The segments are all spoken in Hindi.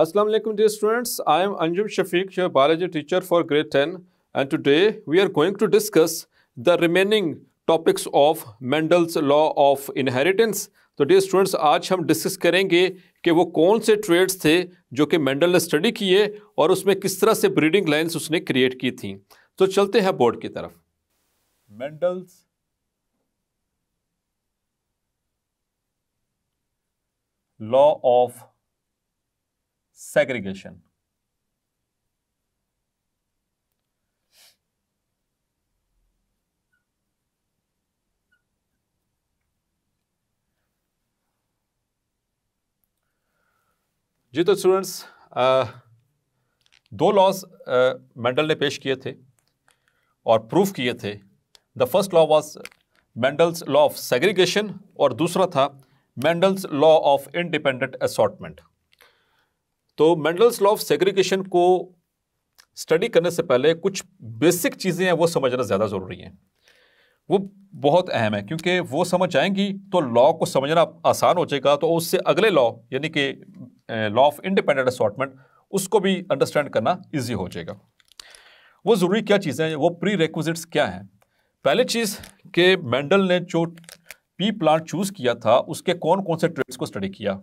Assalamu alaikum dear students, I am Anjum Shafiq, your biology teacher for grade 10 and today we are going to discuss the remaining topics of Mendel's law of inheritance तो डे स्टूडेंट्स आज हम डिस्कस करेंगे कि वो कौन से ट्रेड्स थे जो कि मेंडल ने स्टडी किए और उसमें किस तरह से ब्रीडिंग लाइंस उसने क्रिएट की थी तो चलते हैं बोर्ड की तरफ मेंडल्स लॉ ऑफ segregation. जी तो स्टूडेंट्स दो लॉज मेंडल ने पेश किए थे और प्रूफ किए थे the first law was Mendel's law of segregation और दूसरा था Mendel's law of independent assortment तो मेंडल्स लॉ ऑफ सेग्रीगेशन को स्टडी करने से पहले कुछ बेसिक चीज़ें हैं वो समझना ज़्यादा ज़रूरी हैं वो बहुत अहम है क्योंकि वो समझ आएंगी तो लॉ को समझना आसान हो जाएगा तो उससे अगले लॉ यानी कि लॉ ऑफ इंडिपेंडेंट असॉटमेंट उसको भी अंडरस्टैंड करना ईजी हो जाएगा वो ज़रूरी क्या चीज़ें हैं वो प्री रिक्विजिट्स क्या हैं पहली चीज़ के मेंडल ने जो पी प्लांट चूज़ किया था उसके कौन कौन से ट्रेड्स को स्टडी किया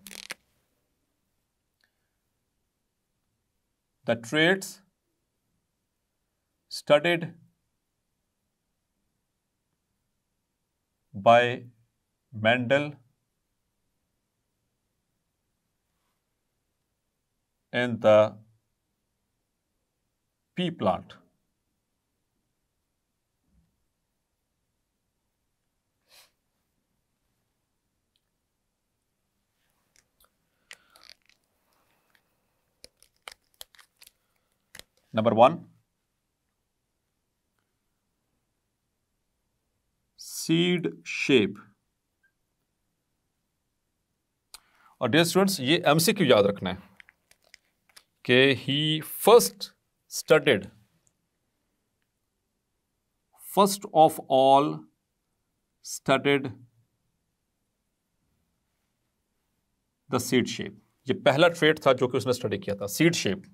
the traits studied by Mendel in the pea plant. Number one seed shape और डियर स्टूडेंट्स ये एमसीक्यू याद रखना है कि he first studied first of all studied the seed shape ये पहला ट्रेड था जो कि उसने स्टडी किया था सीड शेप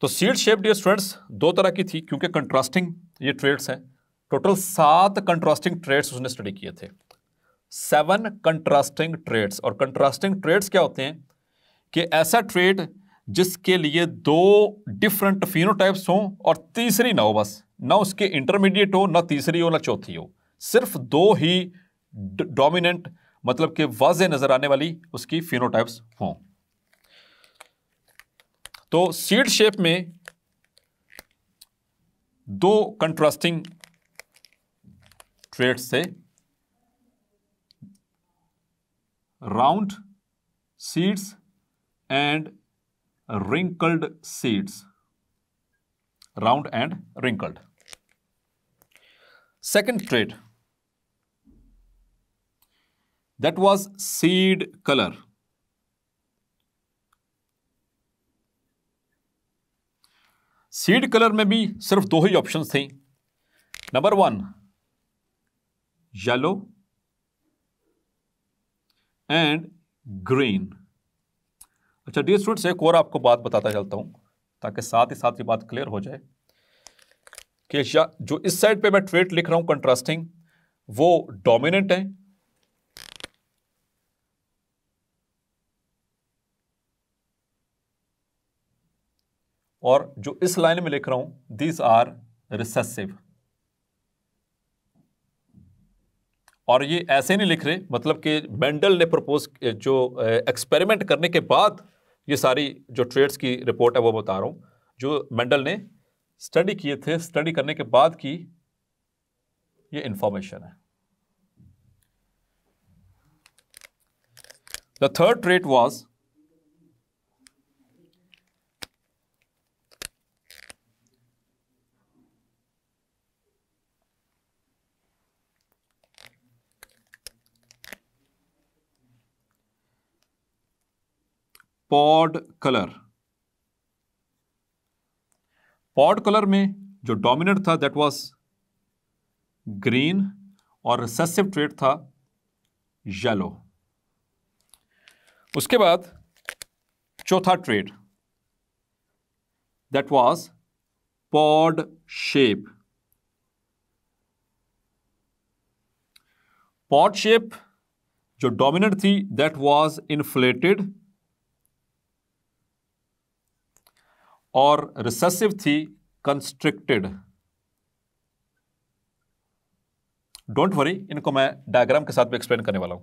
तो सीड शेप डियर स्टूडेंट्स दो तरह की थी क्योंकि कंट्रास्टिंग ये ट्रेड्स हैं टोटल सात कंट्रास्टिंग ट्रेड्स उसने स्टडी किए थे सेवन कंट्रास्टिंग ट्रेड्स और कंट्रास्टिंग ट्रेड्स क्या होते हैं कि ऐसा ट्रेड जिसके लिए दो डिफरेंट फिनोटाइप्स हों और तीसरी ना हो बस ना उसके इंटरमीडिएट हो ना तीसरी हो ना चौथी हो सिर्फ दो ही डोमिनेंट मतलब कि वाज नज़र आने वाली उसकी फिनोटाइप्स हों तो सीड शेप में दो कंट्रास्टिंग ट्रेड्स थे round seeds and wrinkled seeds round and wrinkled second trait that was seed colour seed colour में भी सिर्फ दो ही ऑप्शन थे number one yellow and green अच्छा डी स्टूडेंट्स एक और आपको बात बताता चलता हूं ताकि साथ ही साथ ये बात क्लियर हो जाए कि जो इस साइड पे मैं ट्रेड लिख रहा हूं कंट्रास्टिंग वो डोमिनेंट है और जो इस लाइन में लिख रहा हूं दीज आर रिसेसिव और ये ऐसे नहीं लिख रहे मतलब कि मेंडल ने प्रपोज जो एक्सपेरिमेंट करने के बाद ये सारी जो ट्रेड्स की रिपोर्ट है वो बता रहा हूं जो मेंडल ने स्टडी किए थे स्टडी करने के बाद की ये इंफॉर्मेशन है the third trait was pod colour pod colour में जो डोमिनेंट था दैट वाज ग्रीन और रिसेसिव ट्रेड था येलो उसके बाद चौथा trait that was pod shape pod shape जो डोमिनेंट थी दैट वाज इन्फ्लेटेड और रिसेसिव थी कंस्ट्रिक्टेड डोंट वरी इनको मैं डायग्राम के साथ भी एक्सप्लेन करने वाला हूं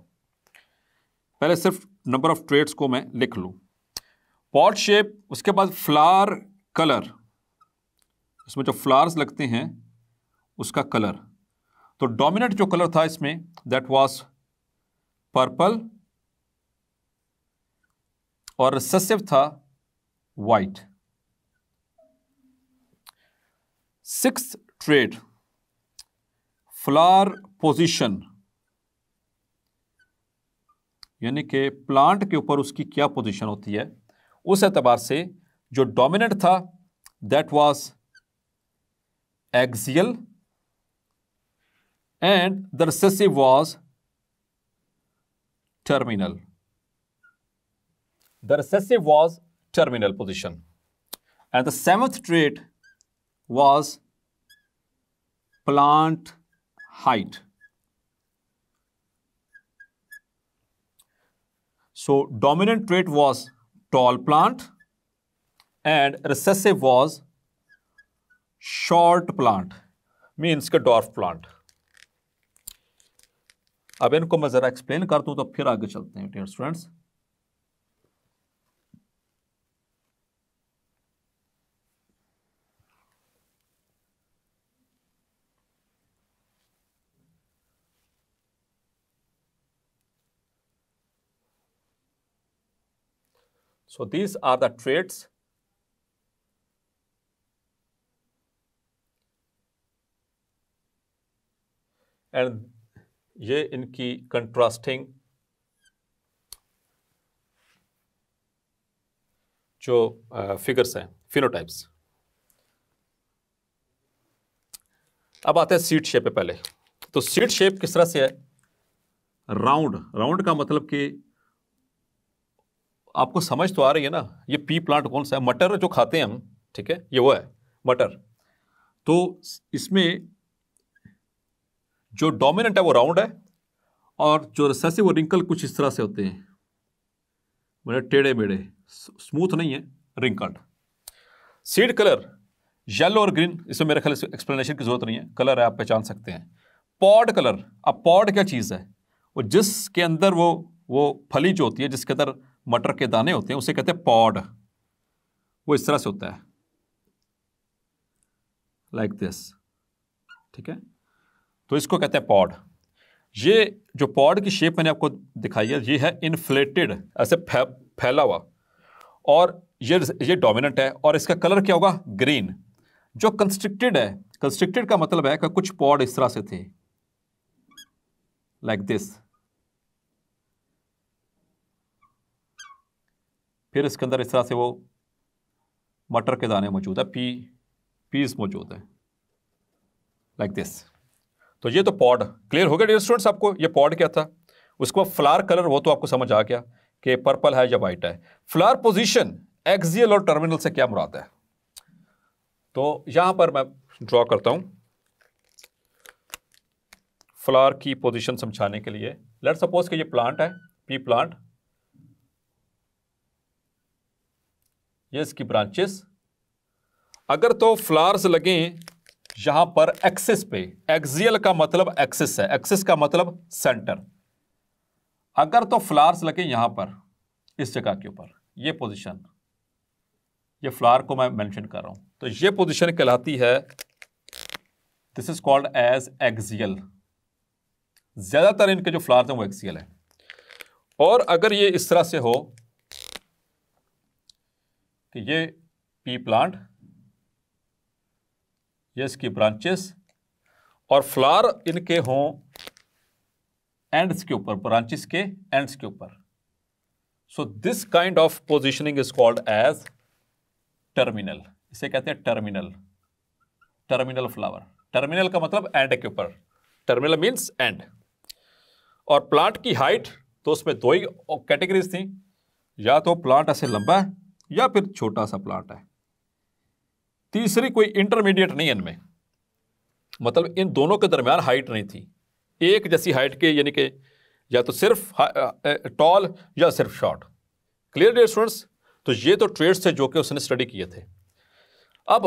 पहले सिर्फ नंबर ऑफ ट्रेड्स को मैं लिख लू पॉट शेप उसके बाद फ्लावर कलर इसमें जो फ्लावर्स लगते हैं उसका कलर तो डोमिनेट जो कलर था इसमें दैट वाज पर्पल और रिसेसिव था white six trait flower position यानी कि प्लांट के ऊपर उसकी क्या पोजीशन होती है उस एतबार से जो डोमिनेंट था that was axial and the recessive was terminal the recessive was terminal position and the seventh trait was plant height. So dominant trait was tall plant and recessive was short plant means के dwarf plant. अब इनको मैं ज़रा एक्सप्लेन करता हूँ तो फिर आगे चलते हैं dear students So these are the traits and ये इनकी कंट्रास्टिंग जो फिगर्स हैं फिनोटाइप्स अब आते हैं सीट शेप पे पहले तो सीट शेप किस तरह से है राउंड राउंड का मतलब कि आपको समझ तो आ रही है ना ये पी प्लांट कौन सा है मटर जो खाते हैं हम ठीक है ये वो है मटर तो इसमें जो डोमिनेंट है वो राउंड है और जो रसस वो रिंकल कुछ इस तरह से होते हैं मतलब टेढ़े मेढ़े स्मूथ नहीं है रिंकल्ड सीड कलर येलो और ग्रीन इसमें मेरे ख्याल एक्सप्लेनेशन की ज़रूरत नहीं है कलर है आप पहचान सकते हैं पॉड कलर अब पॉड क्या चीज़ है वो जिसके अंदर वो वो फली जो होती है जिसके अंदर मटर के दाने होते हैं उसे कहते हैं पॉड वो इस तरह से होता है लाइक like दिस ठीक है तो इसको कहते हैं पॉड ये जो पॉड की शेप मैंने आपको दिखाई है ये है इन्फ्लेटेड ऐसे फैला हुआ और ये ये डोमिनेंट है और इसका कलर क्या होगा ग्रीन जो कंस्ट्रिक्टेड है कंस्ट्रिक्टेड का मतलब है कि कुछ पॉड इस तरह से थे लाइक like दिस फिर इसके अंदर इस तरह से वो मटर के दाने मौजूद है पी पीस मौजूद है लाइक like दिस तो ये तो पॉड क्लियर हो गया डियर स्टूडेंट्स आपको ये पॉड क्या था उसको फ्लार कलर वो तो आपको समझ आ गया कि पर्पल है या वाइट है फ्लार पोजीशन एक्सियल और टर्मिनल से क्या मुराद है तो यहां पर मैं ड्रॉ करता हूं फ्लार की पोजीशन समझाने के लिए लेट सपोज कि ये प्लांट है पी प्लांट ये इसकी ब्रांचेस अगर तो फ्लावर्स लगे यहां पर एक्सिस पे एक्सियल का मतलब एक्सिस है एक्सिस का मतलब सेंटर अगर तो फ्लावर्स लगे यहां पर इस जगह के ऊपर ये पोजीशन ये फ्लावर को मैं मेंशन कर रहा हूं तो ये पोजीशन कहलाती है this is called as axial ज़्यादातर इनके जो फ्लावर्स हैं वो एक्सियल है और अगर ये इस तरह से हो तो ये पी प्लांट ये इसकी ब्रांचेस और फ्लावर इनके हों एंड्स के ऊपर ब्रांचेस के एंड्स के ऊपर so this kind of positioning is called as terminal इसे कहते हैं टर्मिनल टर्मिनल फ्लावर टर्मिनल का मतलब एंड के ऊपर टर्मिनल मीन्स एंड और प्लांट की हाइट तो उसमें दो ही कैटेगरीज थी या तो प्लांट ऐसे लंबा है या फिर छोटा सा प्लांट है तीसरी कोई इंटरमीडिएट नहीं इनमें मतलब इन दोनों के दरमियान हाइट नहीं थी एक जैसी हाइट के यानी कि या तो सिर्फ टॉल या सिर्फ शॉर्ट क्लियर डेयर स्टूडेंट्स तो ये तो ट्रेड्स थे जो कि उसने स्टडी किए थे अब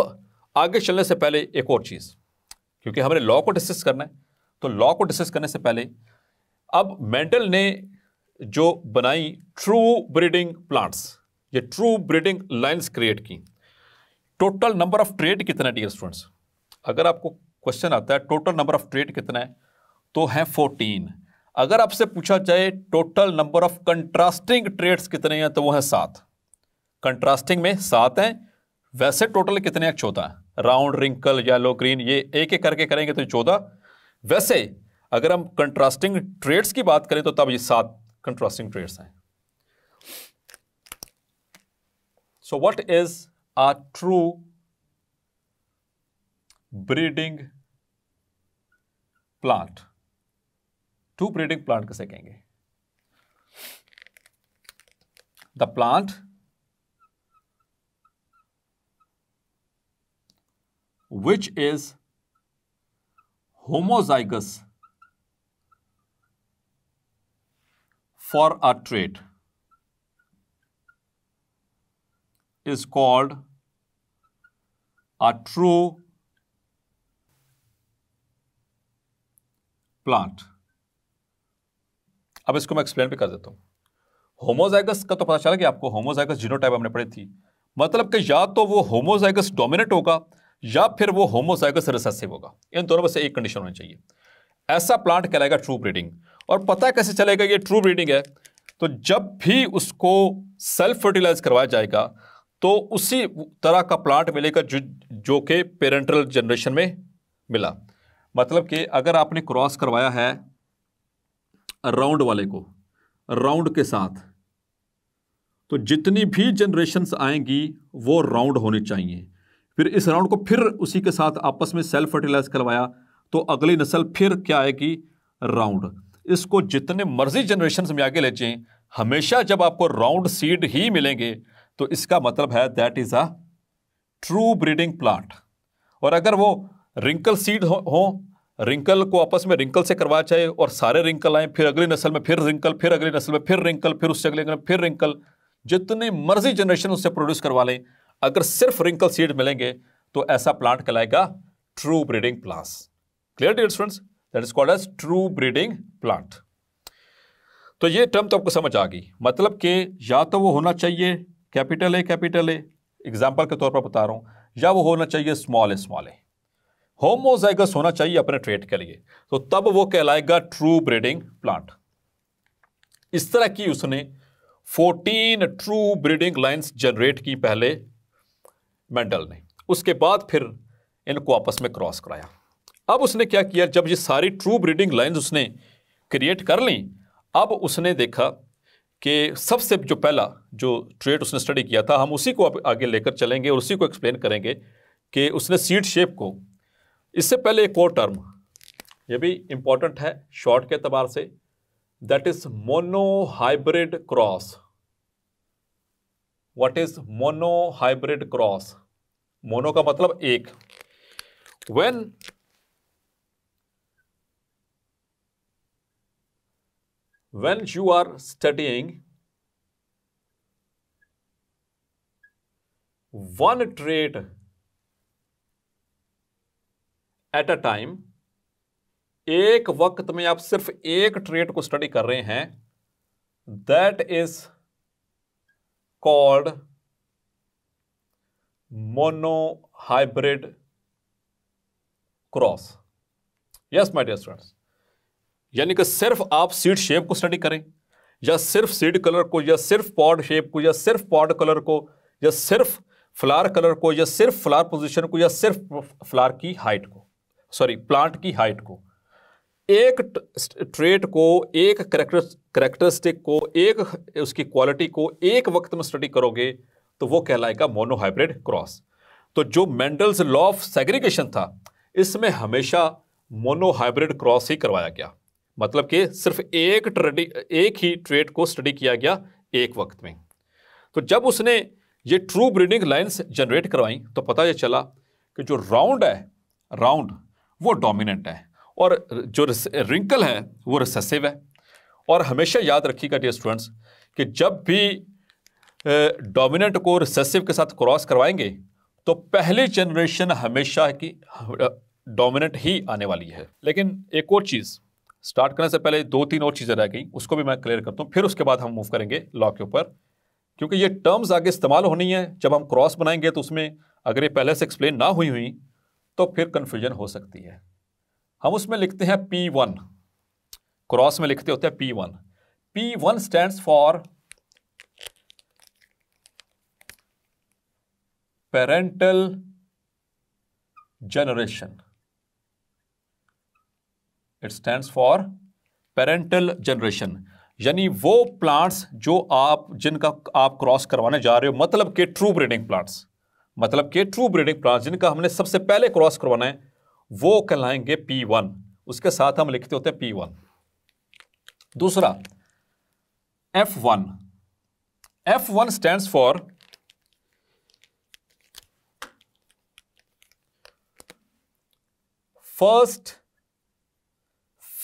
आगे चलने से पहले एक और चीज़ क्योंकि हमने लॉ को डिस्कस करना है तो लॉ को डिस्कस करने से पहले अब मेंटल ने जो बनाई ट्रू ब्रीडिंग प्लांट्स ये ट्रू ब्रीडिंग लाइन्स क्रिएट की टोटल नंबर ऑफ ट्रेड कितना है डियर स्टूडेंट्स अगर आपको क्वेश्चन आता है टोटल नंबर ऑफ ट्रेड कितना है तो है फोर्टीन अगर आपसे पूछा जाए total number of contrasting traits कितने हैं तो वो है सात कंट्रास्टिंग में सात हैं वैसे टोटल कितने हैं चौदह राउंड रिंकल येलो ग्रीन ये एक एक करके करेंगे तो चौदह वैसे अगर हम कंट्रास्टिंग ट्रेड्स की बात करें तो तब ये सात कंट्रास्टिंग ट्रेड्स हैं So what is a true breeding plant? Two breeding plant कैसे कहेंगे The plant which is homozygous for a trait is called a true plant अब इसको मैं एक्सप्लेन भी कर देता हूं होमोजाइगस का तो पता चला कि आपको होमोजाइगस जीनोटाइप हमने पढ़ी थी मतलब कि या तो वो होमोजाइगस डोमिनेट होगा या फिर वो होमोजाइगस रिसेसिव होगा इन दोनों में से एक कंडीशन होनी चाहिए ऐसा प्लांट कहलाएगा ट्रू ब्रीडिंग और पता कैसे चलेगा ये ट्रू ब्रीडिंग है तो जब भी उसको सेल्फ फर्टिलाइज करवाया जाएगा तो उसी तरह का प्लांट मिलेगा जो जो कि पेरेंटल जनरेशन में मिला मतलब कि अगर आपने क्रॉस करवाया है राउंड वाले को राउंड के साथ तो जितनी भी जनरेशन्स आएंगी वो राउंड होने चाहिए फिर इस राउंड को फिर उसी के साथ आपस में सेल्फ फर्टिलाइज करवाया तो अगली नस्ल फिर क्या आएगी राउंड इसको जितने मर्जी जनरेशन में आगे ले जाएं हमेशा जब आपको राउंड सीड ही मिलेंगे तो इसका मतलब है that is a true breeding plant और अगर वो रिंकल सीड हो, हो रिंकल को आपस में रिंकल से करवा जाए और सारे रिंकल आए फिर अगली नस्ल में फिर रिंकल फिर अगली नस्ल में फिर रिंकल फिर उससे अगले में फिर रिंकल जितनी मर्जी जनरेशन उससे प्रोड्यूस करवा लें अगर सिर्फ रिंकल सीड मिलेंगे तो ऐसा प्लांट कहलाएगा true breeding plants clear dear students that is called as true breeding plant तो ये टर्म तो आपको समझ आ गई मतलब कि या तो वो होना चाहिए capital A capital A example के तौर पर बता रहा हूँ या वो होना चाहिए small a small a homozygous होना चाहिए अपने ट्रेड के लिए तो तब वो कहलाएगा ट्रू ब्रीडिंग प्लांट इस तरह की उसने 14 ट्रू ब्रीडिंग लाइंस जनरेट की पहले मेंडल ने उसके बाद फिर इनको आपस में क्रॉस कराया अब उसने क्या किया जब ये सारी ट्रू ब्रीडिंग लाइंस उसने क्रिएट कर ली अब उसने देखा कि सबसे जो पहला जो ट्रेड उसने स्टडी किया था हम उसी को आगे लेकर चलेंगे और उसी को एक्सप्लेन करेंगे कि उसने सीट शेप को इससे पहले एक और टर्म ये भी इम्पॉर्टेंट है शॉर्ट के अतबार से that is monohybrid cross what is monohybrid cross mono का मतलब एक when when you are studying one trait at a time एक वक्त में आप सिर्फ एक ट्रेड को स्टडी कर रहे हैं that is called monohybrid cross yes my dear students यानी कि सिर्फ आप सीड शेप को स्टडी करें या सिर्फ सीड कलर को या सिर्फ पॉड शेप को या सिर्फ पॉड कलर को या सिर्फ फ्लावर कलर को या सिर्फ फ्लावर पोजीशन को या सिर्फ फ्लावर की हाइट को सॉरी प्लांट की हाइट को एक ट्रेट को एक करेक्टर करेक्टरिस्टिक को एक उसकी क्वालिटी को एक वक्त में स्टडी करोगे तो वो कहलाएगा मोनोहाइब्रिड क्रॉस तो जो मेंडल्स लॉ ऑफ सेग्रीगेशन था इसमें हमेशा मोनोहाइब्रिड क्रॉस ही करवाया गया मतलब कि सिर्फ एक ट्रेडी एक ही ट्रेड को स्टडी किया गया एक वक्त में तो जब उसने ये ट्रू ब्रीडिंग लाइन्स जनरेट करवाई तो पता ये चला कि जो राउंड है राउंड वो डोमिनेंट है और जो रिंकल है वो रिसेसिव है और हमेशा याद रखिएगा डियर स्टूडेंट्स कि जब भी डोमिनेंट को रिसेसिव के साथ क्रॉस करवाएंगे तो पहली जनरेशन हमेशा की डोमिनेंट ही आने वाली है लेकिन एक और चीज़ स्टार्ट करने से पहले दो तीन और चीज़ें रह गई उसको भी मैं क्लियर करता हूँ फिर उसके बाद हम मूव करेंगे लॉ के ऊपर क्योंकि ये टर्म्स आगे इस्तेमाल होनी है जब हम क्रॉस बनाएंगे तो उसमें अगर ये पहले से एक्सप्लेन ना हुई हुई तो फिर कन्फ्यूजन हो सकती है हम उसमें लिखते हैं पी वन क्रॉस में लिखते होते हैं P one P one stand for parental generation it stand for parental generation यानी वो प्लांट्स जो आप जिनका आप क्रॉस करवाने जा रहे हो मतलब के ट्रू ब्रीडिंग प्लांट्स मतलब के ट्रू ब्रीडिंग प्लांट्स जिनका हमने सबसे पहले क्रॉस करवाना है वो कहलाएंगे पी वन उसके साथ हम लिखते होते हैं पी वन दूसरा F one F one stand for first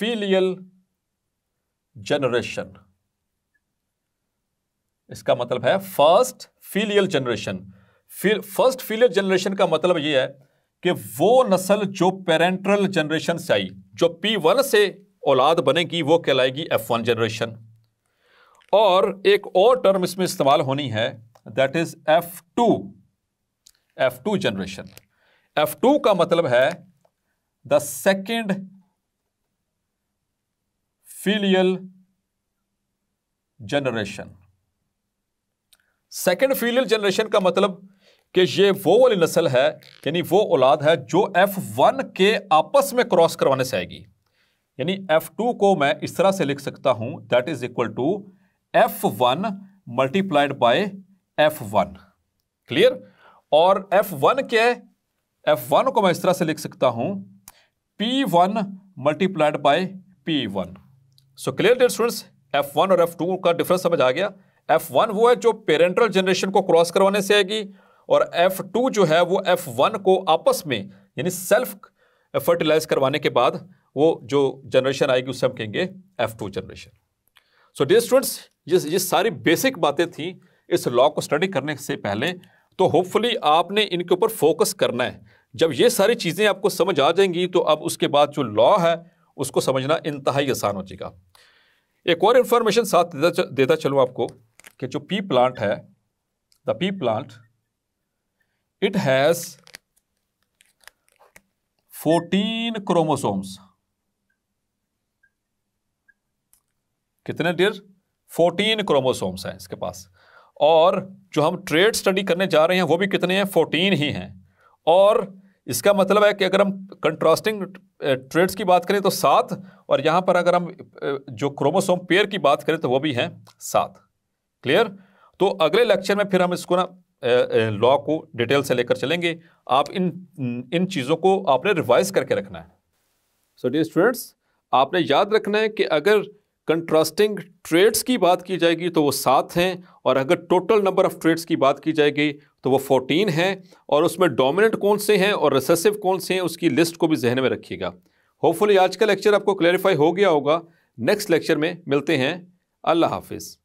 filial generation इसका मतलब है फर्स्ट फीलियल जनरेशन फिर फर्स्ट फीलियल जनरेशन का मतलब यह है कि वो नस्ल जो पेरेंट्रल जनरेशन से आई जो पी वन से औलाद बनेगी वो कहलाएगी एफ वन जनरेशन और एक और टर्म इसमें इस्तेमाल होनी है that is F two F two generation F two का मतलब है the second filial generation second filial generation का मतलब कि ये वो वाली नस्ल है यानी वो औलाद है जो एफ वन के आपस में क्रॉस करवाने से आएगी यानी एफ टू को मैं इस तरह से लिख सकता हूं that is equal to F one multiplied by F one clear और एफ वन के एफ वन को मैं इस तरह से लिख सकता हूं P one multiplied by P one so clear dear students F one और एफ टू का डिफरेंस समझ आ गया एफ वन वो है जो पेरेंटल जनरेशन को क्रॉस करवाने से आएगी और एफ टू जो है वो एफ वन को आपस में यानी सेल्फ फर्टिलाइज करवाने के बाद वो जो जनरेशन आएगी उसे हम कहेंगे F two generation so dear students ये ये सारी बेसिक बातें थी इस लॉ को स्टडी करने से पहले तो होपफुली आपने इनके ऊपर फोकस करना है जब ये सारी चीज़ें आपको समझ आ जाएंगी तो अब उसके बाद जो लॉ है उसको समझना इंतहाई आसान हो जाएगा एक और इन्फॉर्मेशन साथ देता देता चलूँ आपको कि जो पी प्लांट है the pea plant it has fourteen chromosomes कितने डियर फोर्टीन क्रोमोसोम्स हैं इसके पास और जो हम ट्रेड स्टडी करने जा रहे हैं वो भी कितने हैं फोर्टीन ही हैं और इसका मतलब है कि अगर हम कंट्रास्टिंग ट्रेड्स की बात करें तो सात और यहाँ पर अगर हम जो क्रोमोसोम पेयर की बात करें तो वो भी हैं सात क्लियर तो अगले लेक्चर में फिर हम इसको ना लॉ को डिटेल से लेकर चलेंगे आप इन इन चीज़ों को आपने रिवाइज करके रखना है सो डियर स्टूडेंट्स आपने याद रखना है कि अगर कंट्रास्टिंग ट्रेड्स की बात की जाएगी तो वो सात हैं और अगर टोटल नंबर ऑफ़ ट्रेड्स की बात की जाएगी तो वो फोर्टीन हैं और उसमें डोमिनेंट कौन से हैं और रिसेसिव कौन से हैं उसकी लिस्ट को भी जहन में रखिएगा होपफुली आज का लेक्चर आपको क्लैरिफाई हो गया होगा नेक्स्ट लेक्चर में मिलते हैं अल्लाह हाफिज़